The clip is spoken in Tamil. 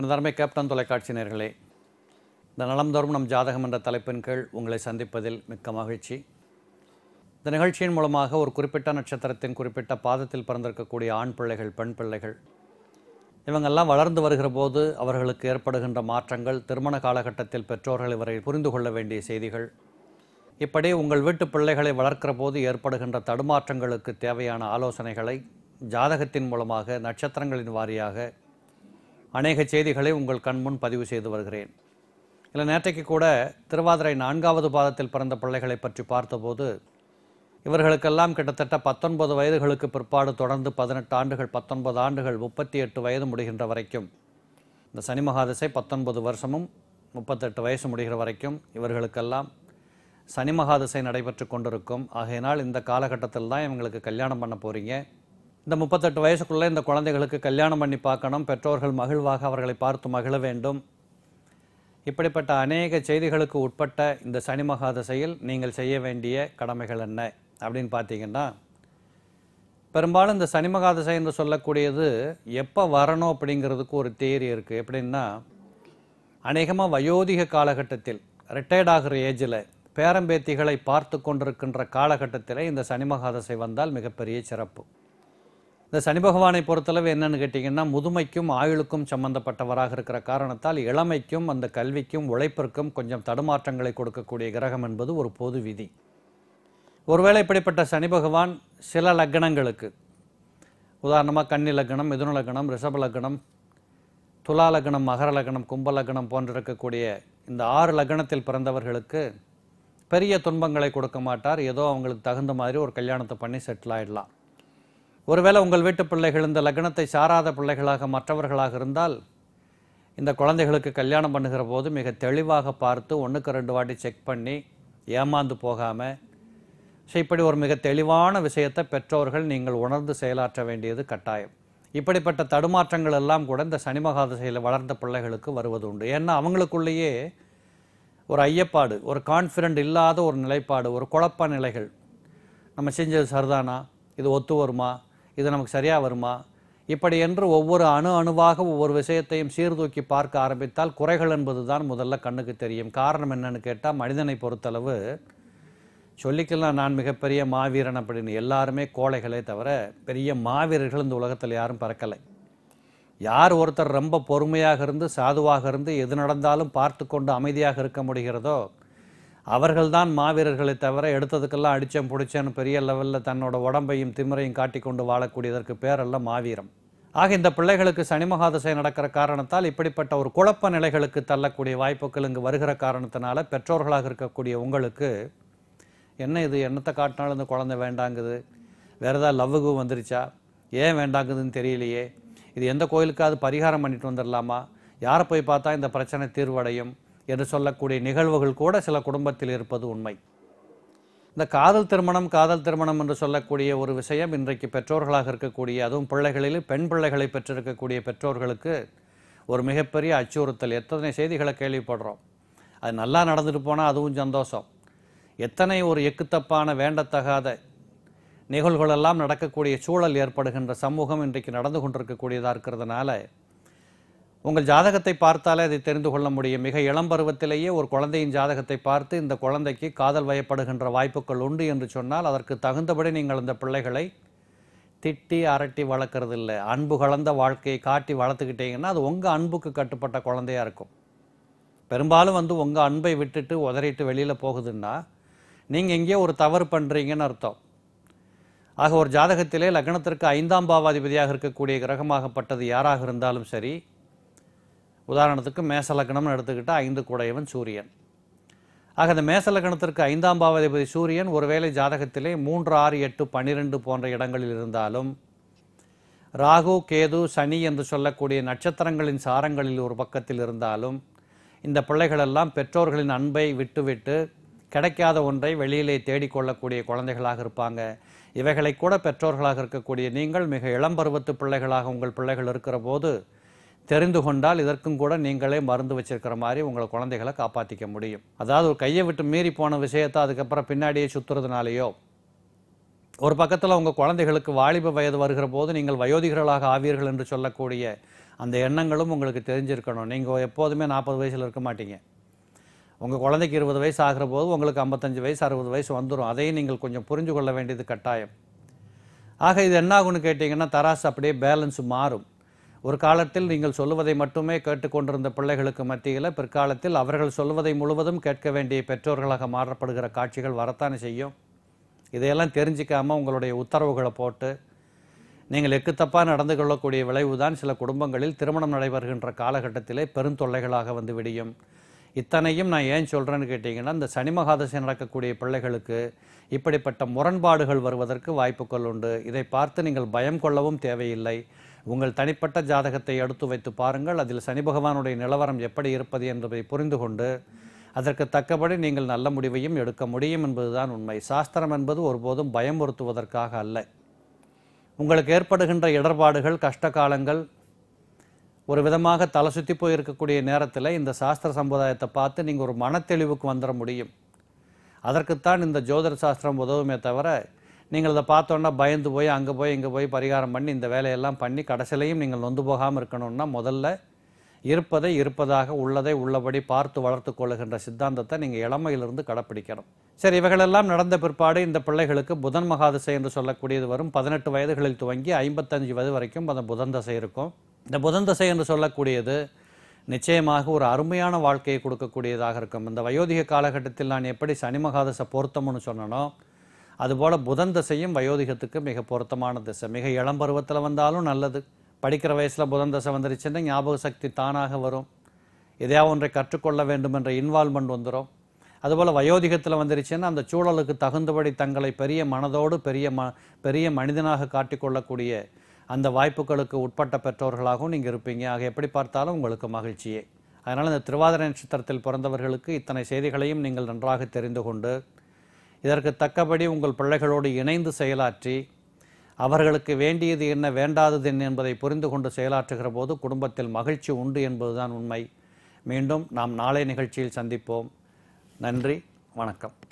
எனது கேப்டன் தொலைக்காட்சி நேர்களே இந்த நலம் நம் ஜாதகம் என்ற தலைப்பின் கீழ் உங்களை சந்திப்பதில் மிக்க மகிழ்ச்சி இந்த நிகழ்ச்சியின் மூலமாக ஒரு குறிப்பிட்ட நட்சத்திரத்தின் குறிப்பிட்ட பாதத்தில் பிறந்திருக்கக்கூடிய ஆண் பிள்ளைகள் பெண் பிள்ளைகள் இவங்கெல்லாம் வளர்ந்து வருகிற போது அவர்களுக்கு ஏற்படுகின்ற மாற்றங்கள் திருமண காலகட்டத்தில் பெற்றோர்கள் இவரை புரிந்து கொள்ள வேண்டிய செய்திகள் இப்படி உங்கள் வீட்டு பிள்ளைகளை வளர்க்கிற போது ஏற்படுகின்ற தடுமாற்றங்களுக்கு தேவையான ஆலோசனைகளை ஜாதகத்தின் மூலமாக நட்சத்திரங்களின் வாரியாக அநேக செய்திகளை உங்கள் கண்முன் பதிவு செய்து வருகிறேன் இல்லை நேற்றைக்கு கூட திருவாதிரை நான்காவது பாதத்தில் பிறந்த பிள்ளைகளை பற்றி பார்த்தபோது இவர்களுக்கெல்லாம் கிட்டத்தட்ட பத்தொன்பது வயதுகளுக்கு பிற்பாடு தொடர்ந்து பதினெட்டு ஆண்டுகள் பத்தொன்பது ஆண்டுகள் முப்பத்தி எட்டு வயது முடிகின்ற வரைக்கும் இந்த சனி மகாதிசை பத்தொன்பது வருஷமும் முப்பத்தெட்டு வயசு முடிகிற வரைக்கும் இவர்களுக்கெல்லாம் சனி மகாதிசை நடைபெற்று கொண்டிருக்கும் ஆகையினால் இந்த காலகட்டத்தில் தான் இவங்களுக்கு கல்யாணம் பண்ண போகிறீங்க இந்த முப்பத்தெட்டு வயசுக்குள்ளே இந்த குழந்தைகளுக்கு கல்யாணம் பண்ணி பார்க்கணும் பெற்றோர்கள் மகிழ்வாக அவர்களை பார்த்து மகிழ வேண்டும் இப்படிப்பட்ட அநேக செய்திகளுக்கு உட்பட்ட இந்த சனி மகாதசையில் நீங்கள் செய்ய வேண்டிய கடமைகள் என்ன அப்படின்னு பார்த்தீங்கன்னா பெரும்பாலும் இந்த சனி மகாதசை என்று சொல்லக்கூடியது எப்போ வரணும் அப்படிங்கிறதுக்கு ஒரு தேரி இருக்குது எப்படின்னா அநேகமாக வயோதிக காலகட்டத்தில் ரிட்டையர்ட் ஆகிற ஏஜில் பேரம்பேத்திகளை பார்த்து கொண்டிருக்கின்ற காலகட்டத்தில் இந்த சனி மகாதசை வந்தால் மிகப்பெரிய சிறப்பு இந்த சனி பகவானை பொறுத்தளவு என்னன்னு கேட்டிங்கன்னா முதுமைக்கும் ஆயுளுக்கும் சம்பந்தப்பட்டவராக இருக்கிற காரணத்தால் இளமைக்கும் அந்த கல்விக்கும் உழைப்பிற்கும் கொஞ்சம் தடுமாற்றங்களை கொடுக்கக்கூடிய கிரகம் என்பது ஒரு பொது விதி ஒருவேளை இப்படிப்பட்ட சனி பகவான் சில லக்னங்களுக்கு உதாரணமாக கன்னி லக்னம் மிதுன லக்னம் ரிஷப லக்னம் துலா லக்னம் மகர லக்னம் கும்ப லக்னம் போன்றிருக்கக்கூடிய இந்த ஆறு லக்னத்தில் பிறந்தவர்களுக்கு பெரிய துன்பங்களை கொடுக்க மாட்டார் ஏதோ அவங்களுக்கு தகுந்த மாதிரி ஒரு கல்யாணத்தை பண்ணி செட்டில் ஆகிடலாம் ஒருவேளை உங்கள் வீட்டு பிள்ளைகள் இந்த லக்னத்தை சாராத பிள்ளைகளாக மற்றவர்களாக இருந்தால் இந்த குழந்தைகளுக்கு கல்யாணம் பண்ணுகிற போது மிக தெளிவாக பார்த்து ஒன்றுக்கு ரெண்டு வாட்டி செக் பண்ணி ஏமாந்து போகாமல் ஸோ இப்படி ஒரு மிக தெளிவான விஷயத்தை பெற்றோர்கள் நீங்கள் உணர்ந்து செயலாற்ற வேண்டியது கட்டாயம் இப்படிப்பட்ட தடுமாற்றங்கள் எல்லாம் கூட இந்த சனி மகாதசையில் வளர்ந்த பிள்ளைகளுக்கு வருவது உண்டு ஏன்னா அவங்களுக்குள்ளேயே ஒரு ஐயப்பாடு ஒரு கான்ஃபிடென்ட் இல்லாத ஒரு நிலைப்பாடு ஒரு குழப்ப நிலைகள் நம்ம செஞ்சது சரிதானா இது ஒத்து வருமா இது நமக்கு சரியாக வருமா இப்படி என்று ஒவ்வொரு அணு அணுவாக ஒவ்வொரு விஷயத்தையும் சீர்தூக்கி பார்க்க ஆரம்பித்தால் குறைகள் என்பது தான் முதல்ல கண்ணுக்கு தெரியும் காரணம் என்னன்னு கேட்டால் மனிதனை பொறுத்தளவு சொல்லிக்கலாம் நான் மிகப்பெரிய மாவீரன் அப்படின்னு எல்லாருமே கோழைகளே தவிர பெரிய மாவீரர்கள் இந்த உலகத்தில் யாரும் பறக்கலை யார் ஒருத்தர் ரொம்ப பொறுமையாக இருந்து சாதுவாக இருந்து எது நடந்தாலும் பார்த்து கொண்டு அமைதியாக இருக்க முடிகிறதோ அவர்கள்தான் மாவீரர்களை தவிர எடுத்ததுக்கெல்லாம் அடித்தேன் பிடிச்சேன்னு பெரிய லெவலில் தன்னோட உடம்பையும் திமிரையும் கொண்டு வாழக்கூடியதற்கு பேரெல்லாம் மாவீரம் ஆக இந்த பிள்ளைகளுக்கு சனி மகாதசை நடக்கிற காரணத்தால் இப்படிப்பட்ட ஒரு குழப்ப நிலைகளுக்கு தள்ளக்கூடிய வாய்ப்புகள் இங்கு வருகிற காரணத்தினால பெற்றோர்களாக இருக்கக்கூடிய உங்களுக்கு என்ன இது என்னத்தை காட்டினாலும் இந்த குழந்தை வேண்டாங்குது வேறு ஏதாவது லவ்வுக்கு வந்துருச்சா ஏன் வேண்டாங்குதுன்னு தெரியலையே இது எந்த கோயிலுக்காவது பரிகாரம் பண்ணிட்டு வந்துடலாமா யாரை போய் பார்த்தா இந்த பிரச்சனை தீர்வடையும் என்று சொல்லக்கூடிய நிகழ்வுகள் கூட சில குடும்பத்தில் இருப்பது உண்மை இந்த காதல் திருமணம் காதல் திருமணம் என்று சொல்லக்கூடிய ஒரு விஷயம் இன்றைக்கு பெற்றோர்களாக இருக்கக்கூடிய அதுவும் பிள்ளைகளில் பெண் பிள்ளைகளை பெற்றிருக்கக்கூடிய பெற்றோர்களுக்கு ஒரு மிகப்பெரிய அச்சுறுத்தல் எத்தனை செய்திகளை கேள்விப்படுறோம் அது நல்லா நடந்துட்டு போனால் அதுவும் சந்தோஷம் எத்தனை ஒரு எக்குத்தப்பான வேண்டத்தகாத நிகழ்வுகளெல்லாம் நடக்கக்கூடிய சூழல் ஏற்படுகின்ற சமூகம் இன்றைக்கு நடந்து கொண்டிருக்கக்கூடியதாக இருக்கிறதுனால உங்கள் ஜாதகத்தை பார்த்தாலே அதை தெரிந்து கொள்ள முடியும் மிக இளம் பருவத்திலேயே ஒரு குழந்தையின் ஜாதகத்தை பார்த்து இந்த குழந்தைக்கு காதல் வயப்படுகின்ற வாய்ப்புகள் உண்டு என்று சொன்னால் அதற்கு தகுந்தபடி நீங்கள் அந்த பிள்ளைகளை திட்டி அரட்டி வளர்க்குறது இல்லை அன்பு கலந்த வாழ்க்கையை காட்டி வளர்த்துக்கிட்டீங்கன்னா அது உங்கள் அன்புக்கு கட்டுப்பட்ட குழந்தையாக இருக்கும் பெரும்பாலும் வந்து உங்கள் அன்பை விட்டுட்டு உதறிட்டு வெளியில் போகுதுன்னா நீங்கள் எங்கேயோ ஒரு தவறு பண்ணுறீங்கன்னு அர்த்தம் ஆக ஒரு ஜாதகத்திலே லக்னத்திற்கு ஐந்தாம் பாவாதிபதியாக இருக்கக்கூடிய கிரகமாகப்பட்டது யாராக இருந்தாலும் சரி உதாரணத்துக்கு மேசலக்கணம்னு எடுத்துக்கிட்டால் ஐந்து குடையவன் சூரியன் ஆக இந்த மேசலக்கணத்திற்கு ஐந்தாம் பாவாதிபதி சூரியன் ஒருவேளை ஜாதகத்திலே மூன்று ஆறு எட்டு பன்னிரெண்டு போன்ற இடங்களில் இருந்தாலும் ராகு கேது சனி என்று சொல்லக்கூடிய நட்சத்திரங்களின் சாரங்களில் ஒரு பக்கத்தில் இருந்தாலும் இந்த பிள்ளைகளெல்லாம் பெற்றோர்களின் அன்பை விட்டுவிட்டு கிடைக்காத ஒன்றை வெளியிலே தேடிக்கொள்ளக்கூடிய குழந்தைகளாக இருப்பாங்க இவைகளை கூட பெற்றோர்களாக இருக்கக்கூடிய நீங்கள் மிக இளம் பருவத்து பிள்ளைகளாக உங்கள் பிள்ளைகள் இருக்கிற போது தெரிந்து கொண்டால் இதற்கும் கூட நீங்களே மருந்து வச்சிருக்கிற மாதிரி உங்களை குழந்தைகளை காப்பாற்றிக்க முடியும் அதாவது ஒரு கையை விட்டு மீறி போன விஷயத்தை அதுக்கப்புறம் பின்னாடியே சுற்றுறதுனாலேயோ ஒரு பக்கத்தில் உங்கள் குழந்தைகளுக்கு வாலிப வயது வருகிற போது நீங்கள் வயோதிகர்களாக ஆவீர்கள் என்று சொல்லக்கூடிய அந்த எண்ணங்களும் உங்களுக்கு தெரிஞ்சிருக்கணும் நீங்கள் எப்போதுமே நாற்பது வயசில் இருக்க மாட்டீங்க உங்கள் குழந்தைக்கு இருபது வயசு ஆகிற போது உங்களுக்கு ஐம்பத்தஞ்சு வயசு அறுபது வயசு வந்துடும் அதையும் நீங்கள் கொஞ்சம் புரிஞ்சு கொள்ள வேண்டியது கட்டாயம் ஆக இது என்ன ஆகும்னு கேட்டிங்கன்னா தராசு அப்படியே பேலன்ஸ் மாறும் ஒரு காலத்தில் நீங்கள் சொல்லுவதை மட்டுமே கேட்டுக்கொண்டிருந்த பிள்ளைகளுக்கு மத்தியில் பிற்காலத்தில் அவர்கள் சொல்வதை முழுவதும் கேட்க வேண்டிய பெற்றோர்களாக மாறப்படுகிற காட்சிகள் வரத்தானே செய்யும் இதையெல்லாம் தெரிஞ்சிக்காமல் உங்களுடைய உத்தரவுகளை போட்டு நீங்கள் எக்குத்தப்பாக நடந்து கொள்ளக்கூடிய விளைவு தான் சில குடும்பங்களில் திருமணம் நடைபெறுகின்ற காலகட்டத்திலே பெருந்தொல்லைகளாக வந்து விடியும் இத்தனையும் நான் ஏன் சொல்கிறேன்னு கேட்டிங்கன்னா இந்த சனி மகாதசை நடக்கக்கூடிய பிள்ளைகளுக்கு இப்படிப்பட்ட முரண்பாடுகள் வருவதற்கு வாய்ப்புகள் உண்டு இதை பார்த்து நீங்கள் பயம் கொள்ளவும் தேவையில்லை உங்கள் தனிப்பட்ட ஜாதகத்தை எடுத்து வைத்து பாருங்கள் அதில் சனி பகவானுடைய நிலவரம் எப்படி இருப்பது என்பதை புரிந்து கொண்டு அதற்கு தக்கபடி நீங்கள் நல்ல முடிவையும் எடுக்க முடியும் என்பதுதான் உண்மை சாஸ்திரம் என்பது ஒருபோதும் பயமுறுத்துவதற்காக அல்ல உங்களுக்கு ஏற்படுகின்ற இடர்பாடுகள் கஷ்ட காலங்கள் ஒரு விதமாக தலை சுற்றி போயிருக்கக்கூடிய நேரத்தில் இந்த சாஸ்திர சம்பிரதாயத்தை பார்த்து நீங்கள் ஒரு மனத்தெளிவுக்கு வந்துட முடியும் அதற்குத்தான் இந்த ஜோதிட சாஸ்திரம் உதவுமே தவிர நீங்கள் அதை பார்த்தோன்னா பயந்து போய் அங்கே போய் இங்கே போய் பரிகாரம் பண்ணி இந்த வேலையெல்லாம் பண்ணி கடைசிலையும் நீங்கள் நொந்து போகாமல் இருக்கணும்னா முதல்ல இருப்பதை இருப்பதாக உள்ளதை உள்ளபடி பார்த்து வளர்த்து கொள்ளுகின்ற சித்தாந்தத்தை நீங்கள் இளமையிலிருந்து கடைப்பிடிக்கணும் சரி இவைகளெல்லாம் நடந்த பிற்பாடு இந்த பிள்ளைகளுக்கு புதன் மகாதிசை என்று சொல்லக்கூடியது வரும் பதினெட்டு வயதுகளில் துவங்கி ஐம்பத்தஞ்சு வயது வரைக்கும் அந்த புதன் தசை இருக்கும் இந்த புதன் தசை என்று சொல்லக்கூடியது நிச்சயமாக ஒரு அருமையான வாழ்க்கையை கொடுக்கக்கூடியதாக இருக்கும் இந்த வயோதிக காலகட்டத்தில் நான் எப்படி சனி மகாதசை பொருத்தம்னு சொன்னனோ அதுபோல் புதன் தசையும் வயோதிகத்துக்கு மிக பொருத்தமான திசை மிக இளம் பருவத்தில் வந்தாலும் நல்லது படிக்கிற வயசில் புதன் தசை வந்துருச்சுன்னா ஞாபக சக்தி தானாக வரும் எதையா ஒன்றை கற்றுக்கொள்ள வேண்டும் என்ற இன்வால்மெண்ட் வந்துடும் அதுபோல் வயோதிகத்தில் வந்துருச்சுன்னா அந்த சூழலுக்கு தகுந்தபடி தங்களை பெரிய மனதோடு பெரிய ம பெரிய மனிதனாக காட்டிக்கொள்ளக்கூடிய அந்த வாய்ப்புகளுக்கு உட்பட்ட பெற்றோர்களாகவும் நீங்கள் இருப்பீங்க ஆக எப்படி பார்த்தாலும் உங்களுக்கு மகிழ்ச்சியே அதனால் இந்த திருவாதிரை நட்சத்திரத்தில் பிறந்தவர்களுக்கு இத்தனை செய்திகளையும் நீங்கள் நன்றாக தெரிந்து கொண்டு இதற்கு தக்கபடி உங்கள் பிள்ளைகளோடு இணைந்து செயலாற்றி அவர்களுக்கு வேண்டியது என்ன வேண்டாதது என்ன என்பதை புரிந்து கொண்டு செயலாற்றுகிற போது குடும்பத்தில் மகிழ்ச்சி உண்டு என்பதுதான் உண்மை மீண்டும் நாம் நாளை நிகழ்ச்சியில் சந்திப்போம் நன்றி வணக்கம்